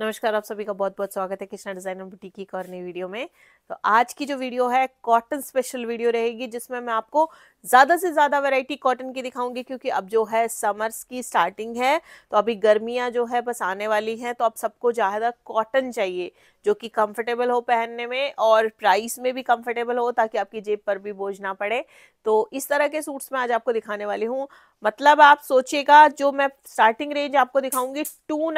नमस्कार आप सभी का बहुत बहुत स्वागत है कृष्णा डिजाइन एंड बुटीक की करनी वीडियो में तो आज की जो वीडियो है कॉटन स्पेशल वीडियो रहेगी जिसमें मैं आपको ज़्यादा से ज़्यादा वैरायटी कॉटन की दिखाऊंगी क्योंकि अब जो है समर्स की स्टार्टिंग है तो अभी गर्मियां जो है बस आने वाली हैं तो अब सबको ज़्यादा कॉटन चाहिए जो कि कंफर्टेबल हो पहनने में और प्राइस में भी कंफर्टेबल हो ताकि आपकी जेब पर भी बोझ ना पड़े तो इस तरह के सूट्स मैं आज आपको दिखाने वाली हूँ मतलब आप सोचिएगा जो मैं स्टार्टिंग रेंज आपको दिखाऊंगी टू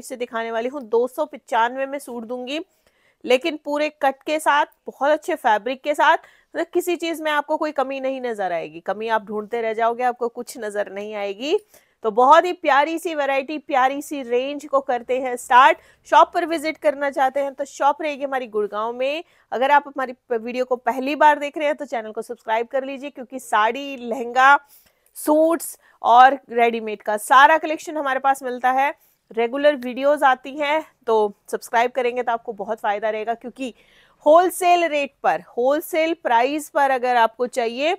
से दिखाने वाली हूँ दो में सूट दूंगी लेकिन पूरे कट के साथ बहुत अच्छे फैब्रिक के साथ तो किसी चीज़ में आपको कोई कमी नहीं नज़र आएगी कमी आप ढूंढते रह जाओगे आपको कुछ नज़र नहीं आएगी तो बहुत ही प्यारी सी वैरायटी प्यारी सी रेंज को करते हैं स्टार्ट शॉप पर विजिट करना चाहते हैं तो शॉप रहेगी हमारी गुड़गांव में अगर आप हमारी वीडियो को पहली बार देख रहे हैं तो चैनल को सब्सक्राइब कर लीजिए क्योंकि साड़ी लहंगा सूट्स और रेडीमेड का सारा कलेक्शन हमारे पास मिलता है रेगुलर वीडियोस आती हैं तो सब्सक्राइब करेंगे तो आपको बहुत फ़ायदा रहेगा क्योंकि होलसेल रेट पर होलसेल प्राइस पर अगर आपको चाहिए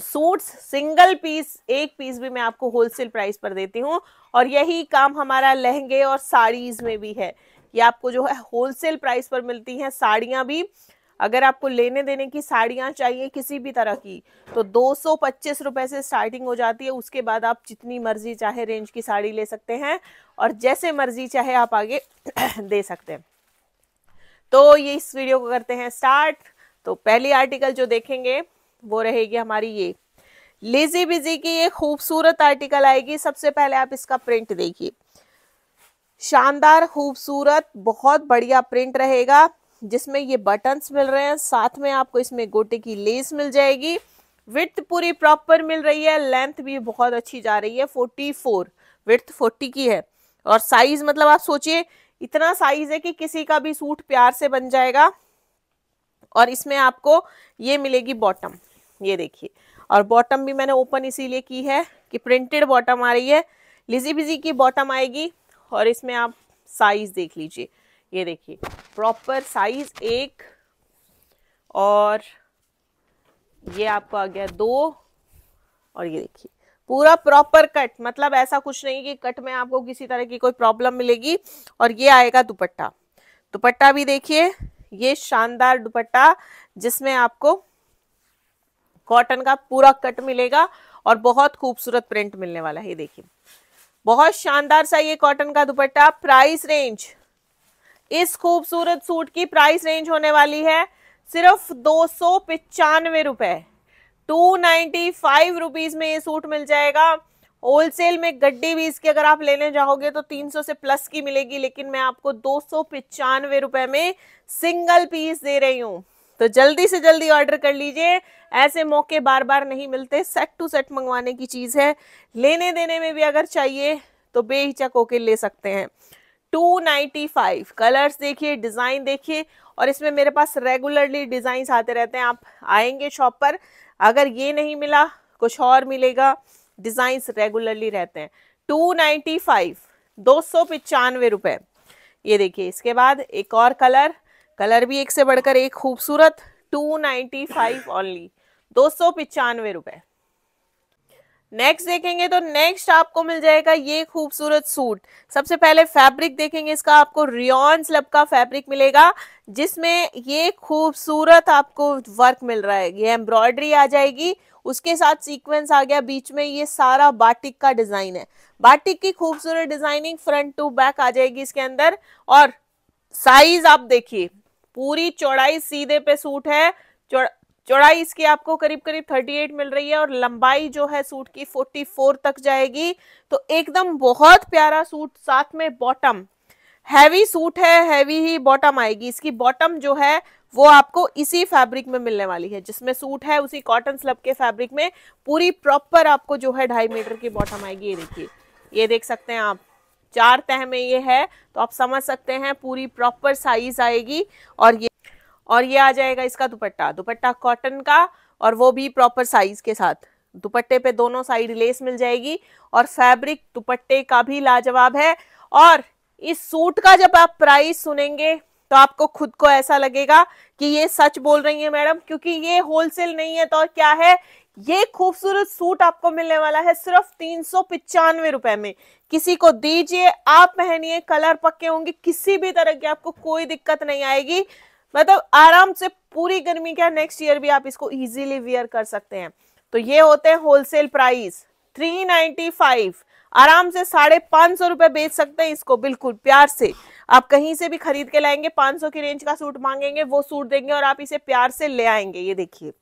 सूट्स सिंगल पीस एक पीस भी मैं आपको होलसेल प्राइस पर देती हूँ और यही काम हमारा लहंगे और साड़ीज में भी है ये आपको जो है होलसेल प्राइस पर मिलती हैं साड़ियाँ भी अगर आपको लेने देने की साड़ियाँ चाहिए किसी भी तरह की तो दो सौ से स्टार्टिंग हो जाती है उसके बाद आप जितनी मर्जी चाहे रेंज की साड़ी ले सकते हैं और जैसे मर्जी चाहे आप आगे दे सकते हैं तो ये इस वीडियो को करते हैं स्टार्ट तो पहली आर्टिकल जो देखेंगे वो रहेगी हमारी ये लेजी बिजी की ये खूबसूरत आर्टिकल आएगी सबसे पहले आप इसका प्रिंट देखिए शानदार खूबसूरत बहुत बढ़िया प्रिंट रहेगा जिसमें ये बटन्स मिल रहे हैं साथ में आपको इसमें गोटे की लेस मिल जाएगी विथ पूरी प्रॉपर मिल रही है लेंथ भी बहुत अच्छी जा रही है फोर्टी फोर विथ फोर्टी की है और साइज मतलब आप सोचिए इतना साइज है कि किसी का भी सूट प्यार से बन जाएगा और इसमें आपको ये मिलेगी बॉटम ये देखिए और बॉटम भी मैंने ओपन इसीलिए की है कि प्रिंटेड बॉटम आ रही है लिजी बिजी की बॉटम आएगी और इसमें आप साइज देख लीजिए ये देखिए प्रॉपर साइज एक और ये आपको आ गया दो और ये देखिए पूरा प्रॉपर कट मतलब ऐसा कुछ नहीं कि कट में आपको किसी तरह की कोई प्रॉब्लम मिलेगी और ये आएगा दुपट्टा दुपट्टा भी देखिए ये शानदार दुपट्टा जिसमें आपको कॉटन का पूरा कट मिलेगा और बहुत खूबसूरत प्रिंट मिलने वाला है ये देखिए बहुत शानदार सा ये कॉटन का दुपट्टा प्राइस रेंज इस खूबसूरत सूट की प्राइस रेंज होने वाली है सिर्फ दो सौ पिचानवे रुपए टू नाइन्टी फाइव रुपीज में ये सूट मिल जाएगा होलसेल में गड्डी भी इसके अगर आप लेने जाओगे तो 300 से प्लस की मिलेगी लेकिन मैं आपको दो सौ पिचानवे रुपए में सिंगल पीस दे रही हूँ तो जल्दी से जल्दी ऑर्डर कर लीजिए ऐसे मौके बार बार नहीं मिलते सेट टू सेट मंगवाने की चीज़ है लेने देने में भी अगर चाहिए तो बेहिचक होके ले सकते हैं 295 कलर्स देखिए डिज़ाइन देखिए और इसमें मेरे पास रेगुलरली डिज़ाइंस आते रहते हैं आप आएंगे शॉप पर अगर ये नहीं मिला कुछ और मिलेगा डिज़ाइंस रेगुलरली रहते हैं टू नाइन्टी फाइव दो सौ पचानवे रुपए ये देखिए इसके बाद एक और कलर कलर भी एक से बढ़कर एक खूबसूरत टू नाइन्टी फाइव ओनली दो सौ पचानवे रुपये नेक्स्ट देखेंगे तो नेक्स्ट आपको मिल जाएगा ये खूबसूरत सूट सबसे पहले फैब्रिक देखेंगे इसका आपको रियॉन स्लब का फैब्रिक मिलेगा जिसमें ये खूबसूरत आपको वर्क मिल रहा है ये एम्ब्रॉयडरी आ जाएगी उसके साथ सीक्वेंस आ गया बीच में ये सारा बाटिक का डिजाइन है बाटिक की खूबसूरत डिजाइनिंग फ्रंट टू बैक आ जाएगी इसके अंदर और साइज आप देखिए पूरी चौड़ाई सीधे पे सूट है चौड़ाई इसकी आपको करीब करीब 38 मिल रही है और लंबाई जो है सूट की 44 तक जाएगी तो एकदम बहुत प्यारा सूट साथ में बॉटम हैवी सूट है हैवी ही बॉटम आएगी इसकी बॉटम जो है वो आपको इसी फैब्रिक में मिलने वाली है जिसमें सूट है उसी कॉटन स्लब के फैब्रिक में पूरी प्रॉपर आपको जो है ढाई मीटर की बॉटम आएगी ये देखिए ये देख सकते हैं आप चार तह में ये है तो आप समझ सकते हैं पूरी प्रॉपर साइज आएगी और ये और ये आ जाएगा इसका दुपट्टा दुपट्टा कॉटन का और वो भी प्रॉपर साइज के साथ दुपट्टे पे दोनों साइड लेस मिल जाएगी और फैब्रिक दुपट्टे का भी लाजवाब है और इस सूट का जब आप प्राइस सुनेंगे तो आपको खुद को ऐसा लगेगा कि ये सच बोल रही है मैडम क्योंकि ये होलसेल नहीं है तो क्या है ये खूबसूरत सूट आपको मिलने वाला है सिर्फ तीन सौ पिचानवे रुपए में किसी को दीजिए आप पहनिए कलर पक्के होंगे किसी भी तरह की आपको कोई दिक्कत नहीं आएगी मतलब आराम से पूरी गर्मी क्या नेक्स्ट ईयर भी आप इसको इजीली वियर कर सकते हैं तो ये होते हैं होलसेल प्राइस 395 आराम से साढ़े पांच सौ रुपए बेच सकते हैं इसको बिल्कुल प्यार से आप कहीं से भी खरीद के लाएंगे पांच सौ की रेंज का सूट मांगेंगे वो सूट देंगे और आप इसे प्यार से ले आएंगे ये देखिए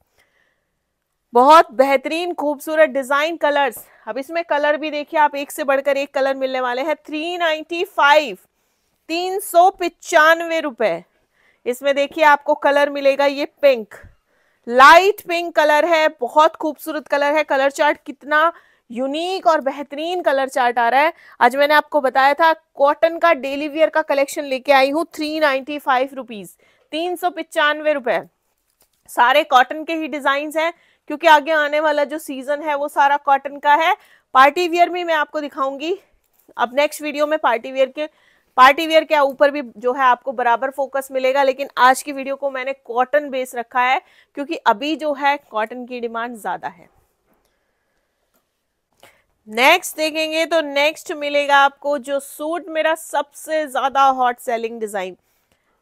बहुत बेहतरीन खूबसूरत डिजाइन कलर्स अब इसमें कलर भी देखिए आप एक से बढ़कर एक कलर मिलने वाले हैं थ्री नाइन्टी फाइव तीन सौ पिचानवे रुपए इसमें देखिए आपको कलर मिलेगा ये पिंक लाइट पिंक कलर है बहुत खूबसूरत कलर है कलर चार्ट कितना यूनिक और बेहतरीन कलर चार्ट आ रहा है आज मैंने आपको बताया था कॉटन का डेली वियर का कलेक्शन लेके आई हूँ थ्री नाइनटी फाइव रुपीज तीन सौ पिचानवे रुपए सारे कॉटन के ही डिजाइन हैं क्योंकि आगे आने वाला जो सीजन है वो सारा कॉटन का है पार्टी वियर भी मैं आपको दिखाऊंगी अब नेक्स्ट वीडियो में पार्टी वियर के पार्टी वेयर के ऊपर भी जो है आपको बराबर फोकस मिलेगा लेकिन आज की वीडियो को मैंने कॉटन बेस रखा है क्योंकि अभी जो है कॉटन की डिमांड ज्यादा है नेक्स्ट देखेंगे तो नेक्स्ट मिलेगा आपको जो सूट मेरा सबसे ज्यादा हॉट सेलिंग डिजाइन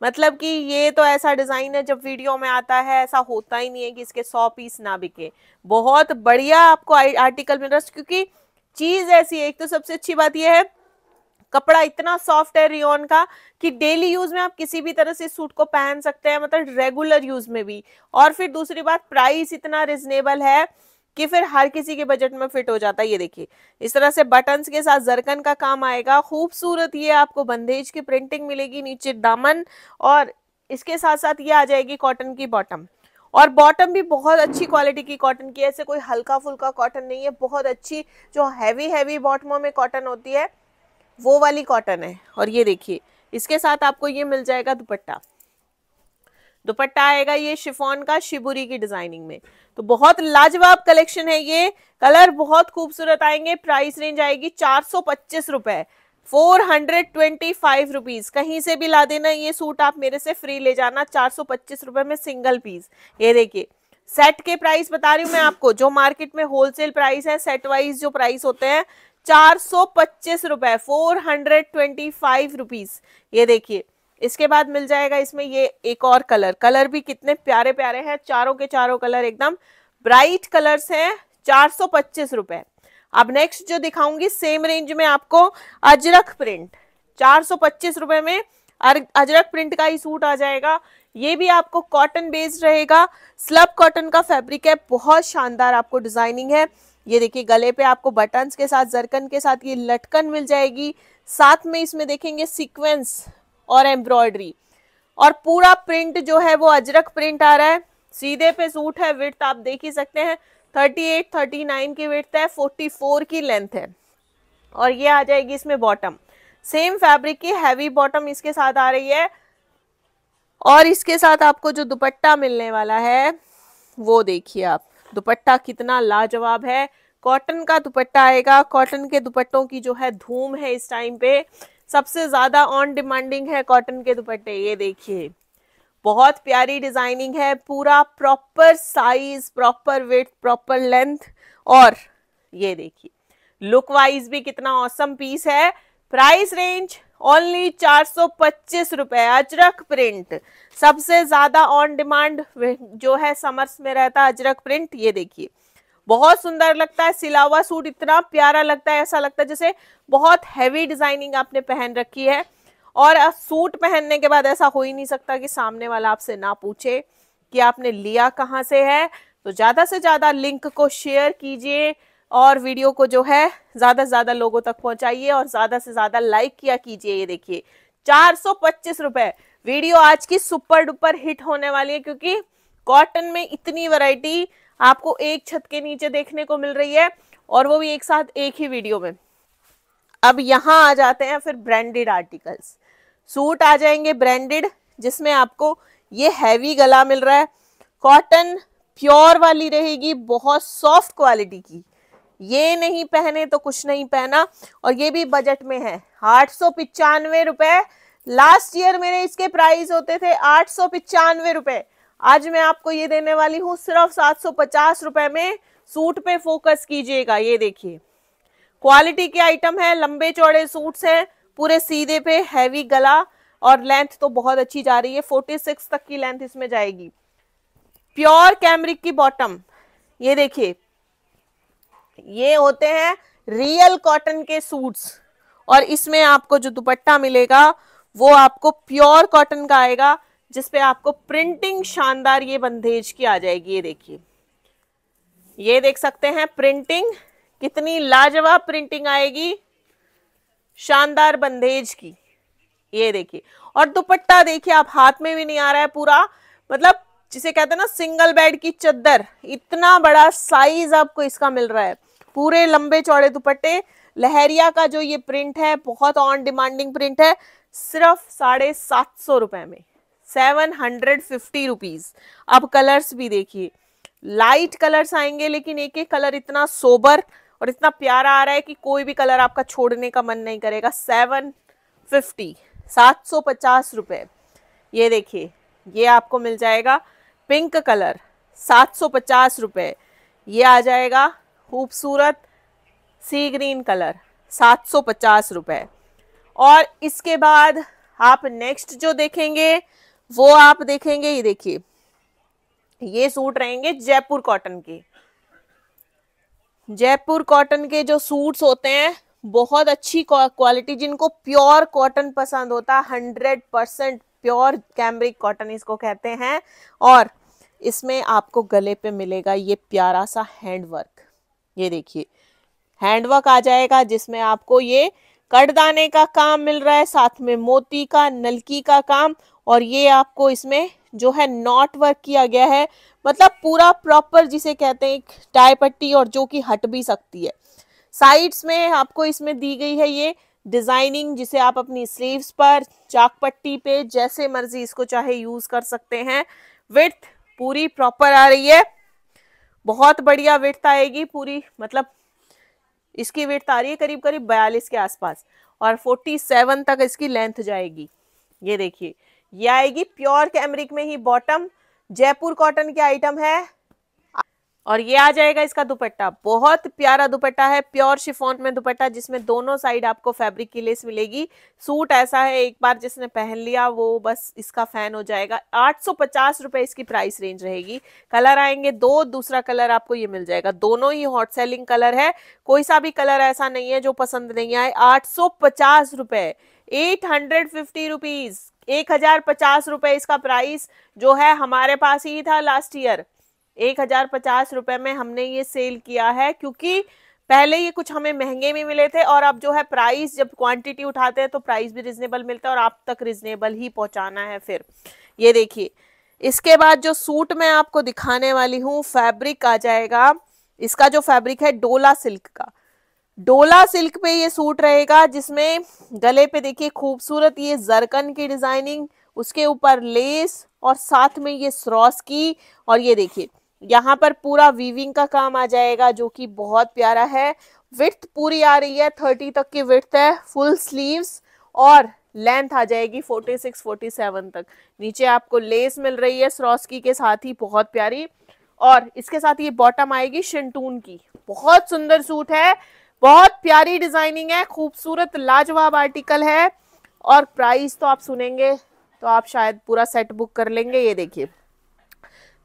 मतलब कि ये तो ऐसा डिजाइन है जब वीडियो में आता है ऐसा होता ही नहीं है कि इसके सौ पीस ना बिके बहुत बढ़िया आपको आर्टिकल मिल रहा है क्योंकि चीज ऐसी है एक तो सबसे अच्छी बात यह है कपड़ा इतना सॉफ्ट है रियोन का कि डेली यूज में आप किसी भी तरह से सूट को पहन सकते हैं मतलब रेगुलर यूज में भी और फिर दूसरी बात प्राइस इतना रिजनेबल है कि फिर हर किसी के बजट में फिट हो जाता है ये देखिए इस तरह से बटन्स के साथ जरकन का काम आएगा खूबसूरत ये आपको बंदेज की प्रिंटिंग मिलेगी नीचे दामन और इसके साथ साथ ये आ जाएगी कॉटन की बॉटम और बॉटम भी बहुत अच्छी क्वालिटी की कॉटन की ऐसे कोई हल्का फुल्का कॉटन नहीं है बहुत अच्छी जो हैवी हैवी बॉटमों में कॉटन होती है वो वाली कॉटन है और ये देखिए इसके साथ आपको ये मिल जाएगा दुपट्टा दुपट्टा आएगा ये शिफोन का शिबुरी की डिजाइनिंग में तो बहुत लाजवाब कलेक्शन है ये कलर बहुत खूबसूरत आएंगे प्राइस रेंज आएगी चार सौ पच्चीस रुपए four hundred twenty five rupees कहीं से भी ला देना ये सूट आप मेरे से फ्री ले जाना चार सौ पच्चीस रुपए में सिंगल पीस ये देखिए सेट के प्राइस बता रही हूँ मैं आपको जो मार्केट में होलसेल प्राइस है सेट वाइज जो प्राइस होते हैं चार सौ पच्चीस रुपए four hundred twenty five rupees ये देखिए इसके बाद मिल जाएगा इसमें ये एक और कलर कलर भी कितने प्यारे प्यारे हैं चारों के चारों कलर एकदम ब्राइट कलर्स हैं चार सौ पच्चीस रुपए अब नेक्स्ट जो दिखाऊंगी सेम रेंज में आपको अजरक प्रिंट चार सौ पच्चीस रुपए में अजरक प्रिंट का ही सूट आ जाएगा ये भी आपको कॉटन बेस्ड रहेगा स्लब कॉटन का फैब्रिक है बहुत शानदार आपको डिजाइनिंग है ये देखिए गले पे आपको बटन्स के साथ जरकन के साथ ये लटकन मिल जाएगी साथ में इसमें देखेंगे सीक्वेंस और एम्ब्रॉयडरी और पूरा प्रिंट जो है वो अजरक प्रिंट आ रहा है सीधे पे सूट है विर्थ आप देख ही सकते हैं 38, 39 की विर्थ है 44 की लेंथ है और ये आ जाएगी इसमें बॉटम सेम फैब्रिक की हैवी बॉटम इसके साथ आ रही है और इसके साथ आपको जो दुपट्टा मिलने वाला है वो देखिए आप दुपट्टा कितना लाजवाब है कॉटन का दुपट्टा आएगा कॉटन के दुपट्टों की जो है धूम है इस टाइम पे सबसे ज्यादा ऑन डिमांडिंग है कॉटन के दुपट्टे ये देखिए बहुत प्यारी डिजाइनिंग है पूरा proper size proper weight proper length और ये देखिए लुक वाइज भी कितना औसम पीस है प्राइस रेंज ओनली चार सौ पच्चीस रुपए अजरक प्रिंट सबसे ज्यादा ऑन डिमांड जो है समर्स में रहता है अजरक प्रिंट ये देखिए बहुत सुंदर लगता है सिलावा सूट इतना प्यारा लगता है ऐसा लगता है जैसे बहुत हैवी डिजाइनिंग आपने पहन रखी है और सूट पहनने के बाद ऐसा हो ही नहीं सकता कि सामने वाला आपसे ना पूछे कि आपने लिया कहाँ से है तो ज्यादा से ज्यादा लिंक को शेयर कीजिए और वीडियो को जो है ज़्यादा से ज़्यादा लोगों तक पहुंचाइए और ज़्यादा से ज़्यादा लाइक किया कीजिए ये देखिए चार सौ पच्चीस रुपए वीडियो आज की सुपर डुपर हिट होने वाली है क्योंकि कॉटन में इतनी वैरायटी आपको एक छत के नीचे देखने को मिल रही है और वो भी एक साथ एक ही वीडियो में अब यहाँ आ जाते हैं फिर ब्रांडेड आर्टिकल्स सूट आ जाएंगे ब्रांडेड जिसमें आपको ये हैवी गला मिल रहा है कॉटन प्योर वाली रहेगी बहुत सॉफ्ट क्वालिटी की ये नहीं पहने तो कुछ नहीं पहना और ये भी बजट में है आठ सौ पिचानवे रुपए लास्ट ईयर मेरे इसके प्राइस होते थे आठ सौ पिचानवे रुपए आज मैं आपको ये देने वाली हूँ सिर्फ सात सौ पचास रुपए में सूट पे फोकस कीजिएगा ये देखिए क्वालिटी के आइटम है लंबे चौड़े सूट्स हैं पूरे सीधे पे हैवी गला और लेंथ तो बहुत अच्छी जा रही है फोर्टी सिक्स तक की लेंथ इसमें जाएगी प्योर कैमरिक की बॉटम ये देखिए ये होते हैं रियल कॉटन के सूट्स और इसमें आपको जो दुपट्टा मिलेगा वो आपको प्योर कॉटन का आएगा जिसपे आपको प्रिंटिंग शानदार ये बंदेज की आ जाएगी ये देखिए ये देख सकते हैं प्रिंटिंग कितनी लाजवाब प्रिंटिंग आएगी शानदार बंदेज की ये देखिए और दुपट्टा देखिए आप हाथ में भी नहीं आ रहा है पूरा मतलब जिसे कहते हैं ना सिंगल बेड की चद्दर इतना बड़ा साइज आपको इसका मिल रहा है पूरे लंबे चौड़े दुपट्टे लहरिया का जो ये प्रिंट है बहुत ऑन डिमांडिंग प्रिंट है सिर्फ साढ़े सात सौ रुपए में सेवन हंड्रेड फिफ्टी रुपीज अब कलर्स भी देखिए लाइट कलर्स आएंगे लेकिन एक एक कलर इतना सोबर और इतना प्यारा आ रहा है कि कोई भी कलर आपका छोड़ने का मन नहीं करेगा सेवन फिफ्टी सात सौ पचास रुपए ये देखिए ये आपको मिल जाएगा पिंक कलर सात सौ पचास रुपये ये आ जाएगा खूबसूरत सी ग्रीन कलर सात सौ पचास रुपये और इसके बाद आप नेक्स्ट जो देखेंगे वो आप देखेंगे ये देखिए ये सूट रहेंगे जयपुर कॉटन के जयपुर कॉटन के जो सूट्स होते हैं बहुत अच्छी क्वालिटी जिनको प्योर कॉटन पसंद होता hundred percent pure cambric cotton इसको कहते हैं और इसमें आपको गले पे मिलेगा ये प्यारा सा हैंडवर्क ये देखिए हैंडवर्क आ जाएगा जिसमें आपको ये कटदाने का काम मिल रहा है साथ में मोती का नलकी का काम और ये आपको इसमें जो है नॉट वर्क किया गया है मतलब पूरा प्रॉपर जिसे कहते हैं एक टाई पट्टी और जो कि हट भी सकती है साइड्स में आपको इसमें दी गई है ये डिजाइनिंग जिसे आप अपनी स्लीव्स पर चाक पट्टी पे जैसे मर्जी इसको चाहे यूज कर सकते हैं विथ पूरी प्रॉपर आ रही है बहुत बढ़िया विर्थ आएगी पूरी मतलब इसकी विर्थ आ रही है करीब करीब बयालीस के आसपास और फोर्टी सेवन तक इसकी लेंथ जाएगी ये देखिए ये आएगी प्योर कैमरिक में ही बॉटम जयपुर कॉटन की आइटम है और ये आ जाएगा इसका दुपट्टा बहुत प्यारा दुपट्टा है प्योर शिफोन में दुपट्टा जिसमें दोनों साइड आपको फैब्रिक की लेस मिलेगी सूट ऐसा है एक बार जिसने पहन लिया वो बस इसका फैन हो जाएगा आठ सौ इसकी प्राइस रेंज रहेगी कलर आएंगे दो दूसरा कलर आपको ये मिल जाएगा दोनों ही हॉट सेलिंग कलर है कोई सा भी कलर ऐसा नहीं है जो पसंद नहीं आए आठ सौ पचास रुपए एट हंड्रेड फिफ्टी रुपीज एक हजार पचास रुपए इसका प्राइस जो है हमारे पास ही था लास्ट ईयर एक हजार पचास रुपये में हमने ये सेल किया है क्योंकि पहले ये कुछ हमें महंगे में मिले थे और अब जो है प्राइस जब क्वांटिटी उठाते हैं तो प्राइस भी रिजनेबल मिलता है और आप तक रिजनेबल ही पहुंचाना है फिर ये देखिए इसके बाद जो सूट मैं आपको दिखाने वाली हूँ फैब्रिक आ जाएगा इसका जो फैब्रिक है डोला सिल्क का डोला सिल्क पे ये सूट रहेगा जिसमें गले पे देखिए खूबसूरत ये जरकन की डिजाइनिंग उसके ऊपर लेस और साथ में ये स्रॉस की और ये देखिए यहाँ पर पूरा वीविंग का काम आ जाएगा जो कि बहुत प्यारा है विथ पूरी आ रही है थर्टी तक की विथ है फुल स्लीव्स और लेंथ आ जाएगी फोर्टी सिक्स फोर्टी सेवन तक नीचे आपको लेस मिल रही है स्रॉस्की के साथ ही बहुत प्यारी और इसके साथ ये बॉटम आएगी शिंटून की बहुत सुंदर सूट है बहुत प्यारी डिजाइनिंग है खूबसूरत लाजवाब आर्टिकल है और प्राइस तो आप सुनेंगे तो आप शायद पूरा सेट बुक कर लेंगे ये देखिए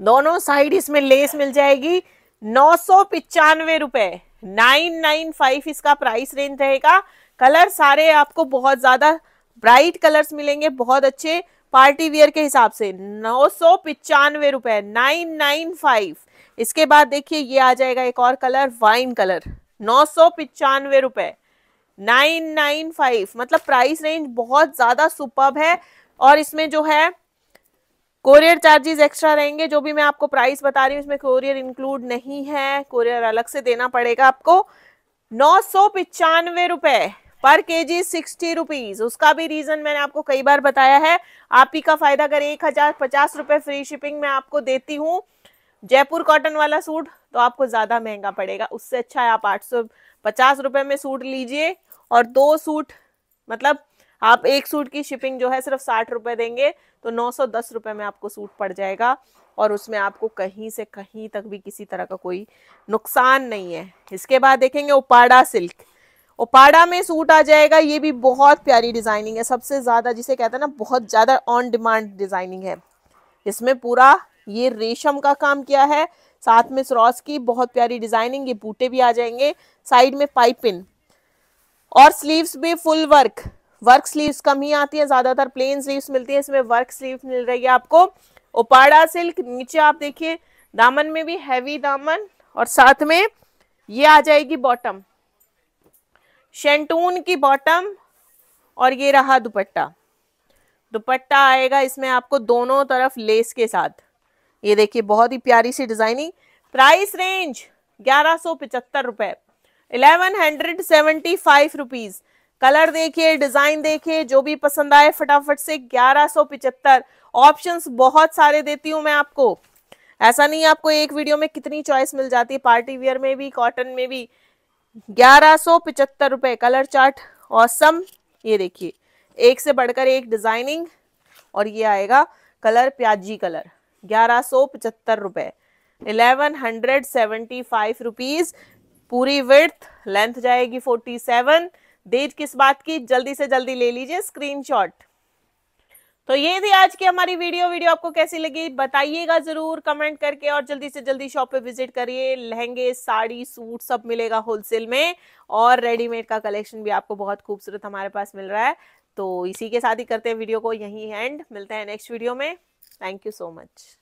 दोनों साइड इसमें लेस मिल जाएगी नौ सौ पिचानवे रुपए नाइन नाइन फाइव इसका प्राइस रेंज रहेगा कलर सारे आपको बहुत ज्यादा ब्राइट कलर्स मिलेंगे बहुत अच्छे पार्टी वियर के हिसाब से नौ सौ पिचानवे रुपए नाइन नाइन फाइव इसके बाद देखिए ये आ जाएगा एक और कलर वाइन कलर नौ सौ पिचानवे रुपए नाइन नाइन फाइव मतलब प्राइस रेंज बहुत ज्यादा सुपर है और इसमें जो है कोरियर चार्जेस एक्स्ट्रा रहेंगे जो भी मैं आपको प्राइस बता रही हूँ इसमें कोरियर इंक्लूड नहीं है कोरियर अलग से देना पड़ेगा आपको नौ सौ पिचानवे रुपए पर के जी सिक्सटी रुपीज उसका भी रीजन मैंने आपको कई बार बताया है आप ही का फायदा अगर एक हजार पचास रुपए फ्री शिपिंग में आपको देती हूँ जयपुर कॉटन वाला सूट तो आपको ज्यादा महंगा पड़ेगा उससे अच्छा है आप आठ सौ पचास रुपए में सूट लीजिए और दो सूट मतलब आप एक सूट की शिपिंग जो है सिर्फ साठ रुपए देंगे तो नौ सौ दस रुपए में आपको सूट पड़ जाएगा और उसमें आपको कहीं से कहीं तक भी किसी तरह का कोई नुकसान नहीं है इसके बाद देखेंगे उपाड़ा सिल्क ओपाड़ा में सूट आ जाएगा ये भी बहुत प्यारी डिजाइनिंग है सबसे ज्यादा जिसे कहते हैं ना बहुत ज्यादा ऑन डिमांड डिजाइनिंग है इसमें पूरा ये रेशम का काम किया है साथ में सरोस की बहुत प्यारी डिजाइनिंग ये बूटे भी आ जाएंगे साइड में पाइपिन और स्लीव्स भी फुल वर्क वर्क स्लीव्स कम ही आती है ज्यादातर प्लेन स्लीव्स मिलती है इसमें वर्क स्लीव मिल रही है आपको ओपाड़ा सिल्क नीचे आप देखिए दामन में भी हैवी दामन और साथ में ये आ जाएगी बॉटम शेंटून की बॉटम और ये रहा दुपट्टा दुपट्टा आएगा इसमें आपको दोनों तरफ लेस के साथ ये देखिए बहुत ही प्यारी सी डिजाइनिंग प्राइस रेंज ग्यारह सौ पिचहत्तर रुपए eleven hundred seventy five rupees colour देखिए डिजाइन देखिए जो भी पसंद आए फटाफट से ग्यारह सौ पिचहत्तर ऑप्शन बहुत सारे देती हूँ मैं आपको ऐसा नहीं आपको एक वीडियो में कितनी चॉइस मिल जाती है पार्टी वियर में भी कॉटन में भी ग्यारह सो पिचहत्तर रुपए कलर चार्ट ऑसम ये देखिए एक से बढ़कर एक डिजाइनिंग और ये आएगा कलर प्याजी कलर ग्यारह सो पचहत्तर रुपए eleven hundred seventy five rupees पूरी विर्थ लेंथ जाएगी फोर्टी सेवन देर किस बात की जल्दी से जल्दी ले लीजिए स्क्रीनशॉट तो ये थी आज की हमारी वीडियो वीडियो आपको कैसी लगी बताइएगा जरूर कमेंट करके और जल्दी से जल्दी शॉप पे विजिट करिए लहंगे साड़ी सूट सब मिलेगा होलसेल में और रेडीमेड का कलेक्शन भी आपको बहुत खूबसूरत हमारे पास मिल रहा है तो इसी के साथ ही करते हैं वीडियो को यहीं एंड मिलते हैं नेक्स्ट वीडियो में थैंक यू सो मच